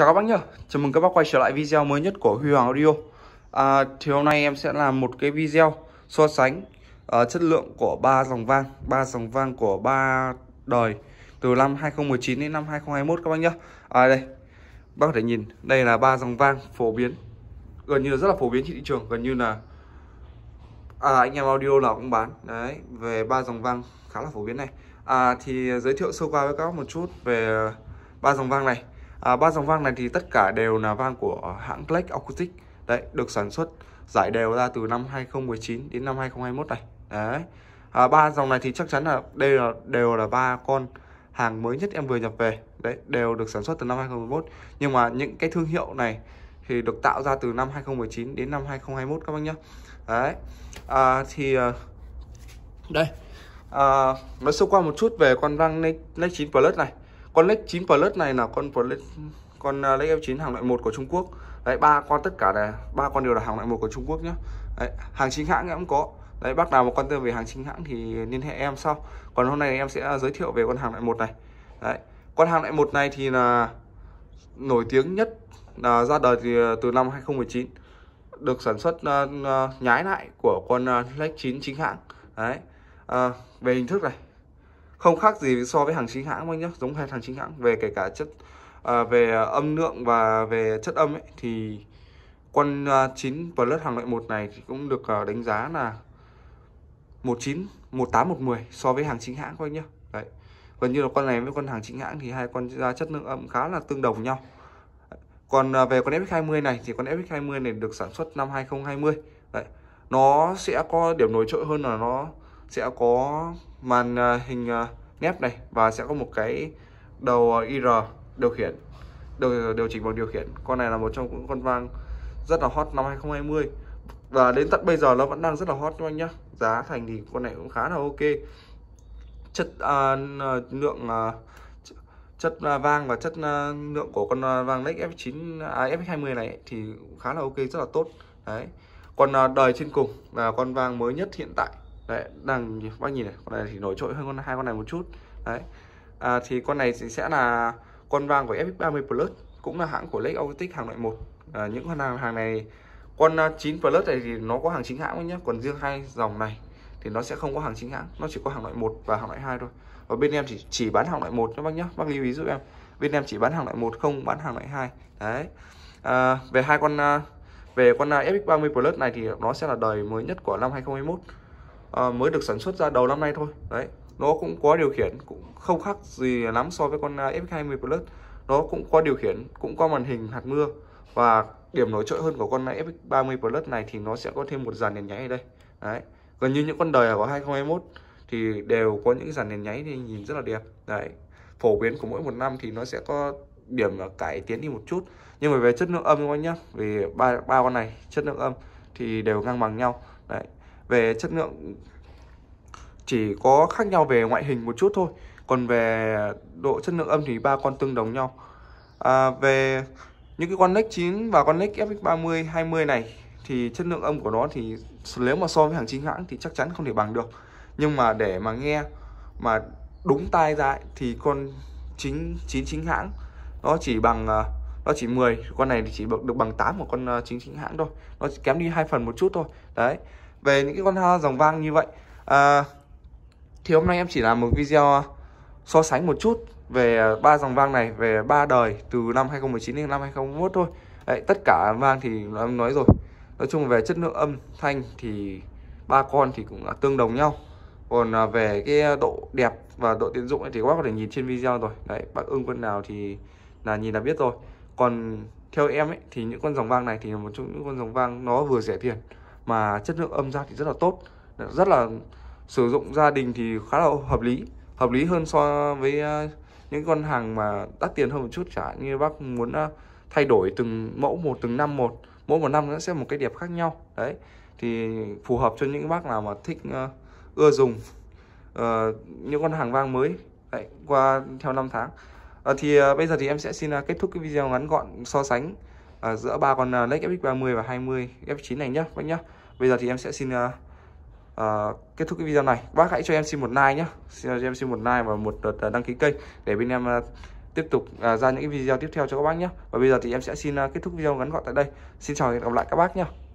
Chào các bác nhá, chào mừng các bác quay trở lại video mới nhất của Huy Hoàng Audio à, Thì hôm nay em sẽ làm một cái video so sánh uh, chất lượng của ba dòng vang ba dòng vang của ba đời từ năm 2019 đến năm 2021 các bác nhá à, Đây, bác có thể nhìn, đây là ba dòng vang phổ biến Gần như là rất là phổ biến trên thị trường, gần như là à, anh em audio nào cũng bán Đấy, về ba dòng vang khá là phổ biến này à, Thì giới thiệu sơ qua với các bác một chút về ba dòng vang này À, ba dòng vang này thì tất cả đều là vang của hãng Black Acoustic đấy được sản xuất giải đều ra từ năm 2019 đến năm 2021 này đấy à, ba dòng này thì chắc chắn là đây là đều là ba con hàng mới nhất em vừa nhập về đấy đều được sản xuất từ năm 2021 nhưng mà những cái thương hiệu này thì được tạo ra từ năm 2019 đến năm 2021 các bác nhá đấy à, thì à, đây à, nói sơ qua một chút về con răng Nex 9 Plus này con led 9 Plus này là con led con à, led F9 hàng loại 1 của Trung Quốc đấy ba con tất cả là ba con đều là hàng loại 1 của Trung Quốc nhé đấy, hàng chính hãng em cũng có đấy bác nào mà quan tâm về hàng chính hãng thì liên hệ em sau còn hôm nay em sẽ giới thiệu về con hàng loại 1 này đấy con hàng loại 1 này thì là nổi tiếng nhất là ra đời thì à, từ năm 2019 được sản xuất uh, nhái lại của con led 9 chính hãng đấy à, về hình thức này không khác gì so với hàng chính hãng anh nhá giống hai hàng chính hãng về kể cả chất à, về âm lượng và về chất âm ấy thì con 9 à, Plus hàng loại 1 này thì cũng được à, đánh giá là 19 18 110 so với hàng chính hãng các anh nhá đấy gần như là con này với con hàng chính hãng thì hai con ra chất lượng âm khá là tương đồng nhau còn à, về con FX20 này thì con FX20 này được sản xuất năm 2020 đấy nó sẽ có điểm nổi trội hơn là nó sẽ có màn ờ, hình nét ờ, này và sẽ có một cái đầu ờ, IR điều khiển điều, điều chỉnh bằng điều khiển con này là một trong những con vang rất là hot năm 2020 và đến tận bây giờ nó vẫn đang rất là hot cho anh nhá giá thành thì con này cũng khá là ok chất uh, lượng uh, chất uh, vang và chất uh, lượng của con uh, vang Lex F9 à, F20 này thì khá là ok rất là tốt đấy còn uh, đời trên cùng là con vang mới nhất hiện tại đấy đang bác nhìn này con này thì nổi trội hơn con hai con này một chút đấy à, thì con này thì sẽ là con vàng của FX30 Plus cũng là hãng của Lake Autic hàng loại 1 à, những con hàng hàng này con 9 à, Plus này thì nó có hàng chính hãng nhé còn riêng hai dòng này thì nó sẽ không có hàng chính hãng nó chỉ có hàng loại 1 và hàng loại 2 thôi và bên em chỉ chỉ bán hàng loại 1 cho bác nhé bác lưu ý giúp em bên em chỉ bán hàng loại 1 không bán hàng loại 2 đấy à, về hai con à, về con à, FX30 Plus này thì nó sẽ là đời mới nhất của năm 2021 À, mới được sản xuất ra đầu năm nay thôi đấy nó cũng có điều khiển cũng không khác gì lắm so với con à, F20 Plus nó cũng có điều khiển cũng có màn hình hạt mưa và điểm nổi trội hơn của con à, F30 Plus này thì nó sẽ có thêm một dàn đèn nháy ở đây đấy gần như những con đời của 2021 thì đều có những dàn đèn nháy thì nhìn rất là đẹp đấy phổ biến của mỗi một năm thì nó sẽ có điểm cải tiến đi một chút nhưng mà về chất lượng âm các anh nhé vì ba ba con này chất lượng âm thì đều ngang bằng nhau đấy về chất lượng chỉ có khác nhau về ngoại hình một chút thôi còn về độ chất lượng âm thì ba con tương đồng nhau à, về những cái con Nex 9 và con Nex FX30 20 này thì chất lượng âm của nó thì nếu mà so với hàng chính hãng thì chắc chắn không thể bằng được nhưng mà để mà nghe mà đúng tai ra thì con chính chín chính hãng nó chỉ bằng à, nó chỉ 10 con này thì chỉ được bằng 8 một con à, chính chính hãng thôi nó chỉ kém đi hai phần một chút thôi đấy về những cái con hoa dòng vang như vậy à, thì hôm nay em chỉ làm một video so sánh một chút về à, ba dòng vang này về ba đời từ năm 2019 đến năm 2021 thôi Đấy, tất cả vang thì em nói rồi nói chung về chất lượng âm thanh thì ba con thì cũng là tương đồng nhau còn à, về cái độ đẹp và độ tiện dụng thì các bác có thể nhìn trên video rồi đấy bác ưng con nào thì là nhìn là biết rồi còn theo em ấy thì những con dòng vang này thì là một trong những con dòng vang nó vừa rẻ tiền mà chất lượng âm ra thì rất là tốt rất là sử dụng gia đình thì khá là hợp lý hợp lý hơn so với ờ, những con hàng mà đắt tiền hơn một chút chẳng hạn như bác muốn ờ, thay đổi từng mẫu một từng năm một mỗi một năm nó sẽ một cái đẹp khác nhau đấy thì phù hợp cho những bác nào mà thích uh, ưa dùng uh, những con hàng vang mới đấy, qua theo năm tháng uh, thì uh, bây giờ thì em sẽ xin uh, kết thúc cái video ngắn gọn so sánh à, giữa ba con uh, lách FX30 và 20 F9 này nhé các bác nhé. Bây giờ thì em sẽ xin uh, uh, kết thúc cái video này. Các bác hãy cho em xin một like nhé. Xin cho em xin một like và một lượt à, đăng ký kênh để bên em uh, tiếp tục uh, ra những cái video tiếp theo cho các bác nhé. Và bây giờ thì em sẽ xin uh, kết thúc video ngắn gọn tại đây. Xin chào và hẹn gặp lại các bác nhé.